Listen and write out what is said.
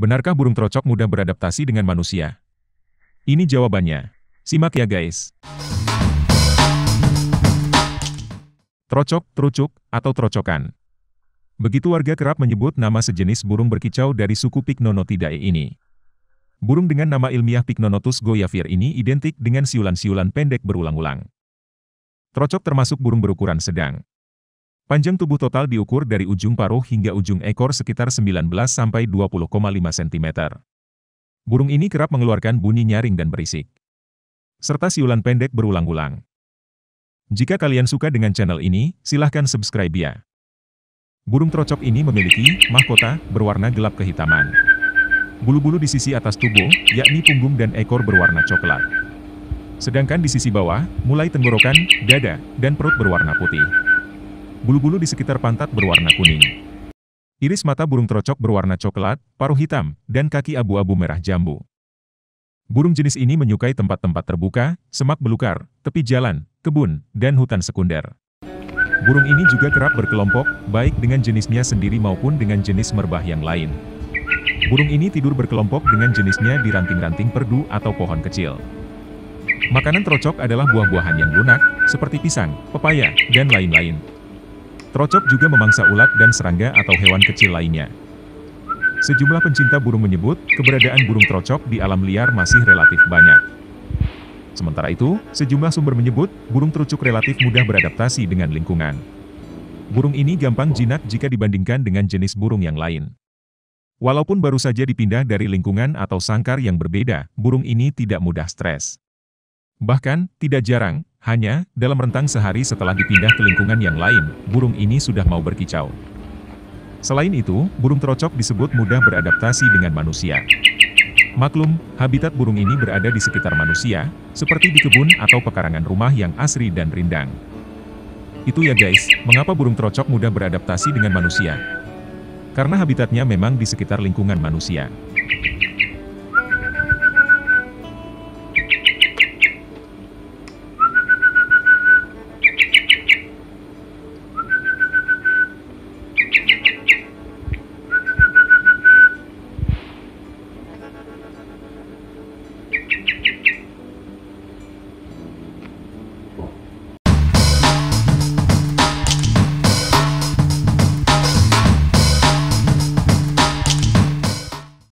Benarkah burung trocok mudah beradaptasi dengan manusia? Ini jawabannya. Simak ya guys. Trocok, trucuk, atau trocokan. Begitu warga kerap menyebut nama sejenis burung berkicau dari suku Pycnonotidae ini. Burung dengan nama ilmiah Pycnonotus goyavir ini identik dengan siulan-siulan pendek berulang-ulang. Trocok termasuk burung berukuran sedang. Panjang tubuh total diukur dari ujung paruh hingga ujung ekor sekitar 19-20,5 cm. Burung ini kerap mengeluarkan bunyi nyaring dan berisik. Serta siulan pendek berulang-ulang. Jika kalian suka dengan channel ini, silahkan subscribe ya. Burung trocok ini memiliki mahkota berwarna gelap kehitaman. Bulu-bulu di sisi atas tubuh, yakni punggung dan ekor berwarna coklat. Sedangkan di sisi bawah, mulai tenggorokan, dada, dan perut berwarna putih bulu-bulu di sekitar pantat berwarna kuning. Iris mata burung trocok berwarna coklat, paruh hitam, dan kaki abu-abu merah jambu. Burung jenis ini menyukai tempat-tempat terbuka, semak belukar, tepi jalan, kebun, dan hutan sekunder. Burung ini juga kerap berkelompok, baik dengan jenisnya sendiri maupun dengan jenis merbah yang lain. Burung ini tidur berkelompok dengan jenisnya di ranting-ranting perdu atau pohon kecil. Makanan trocok adalah buah-buahan yang lunak, seperti pisang, pepaya, dan lain-lain. Trocop juga memangsa ulat dan serangga atau hewan kecil lainnya. Sejumlah pencinta burung menyebut, keberadaan burung trocop di alam liar masih relatif banyak. Sementara itu, sejumlah sumber menyebut, burung terucuk relatif mudah beradaptasi dengan lingkungan. Burung ini gampang jinak jika dibandingkan dengan jenis burung yang lain. Walaupun baru saja dipindah dari lingkungan atau sangkar yang berbeda, burung ini tidak mudah stres. Bahkan, tidak jarang, hanya, dalam rentang sehari setelah dipindah ke lingkungan yang lain, burung ini sudah mau berkicau. Selain itu, burung terocok disebut mudah beradaptasi dengan manusia. Maklum, habitat burung ini berada di sekitar manusia, seperti di kebun atau pekarangan rumah yang asri dan rindang. Itu ya guys, mengapa burung terocok mudah beradaptasi dengan manusia? Karena habitatnya memang di sekitar lingkungan manusia.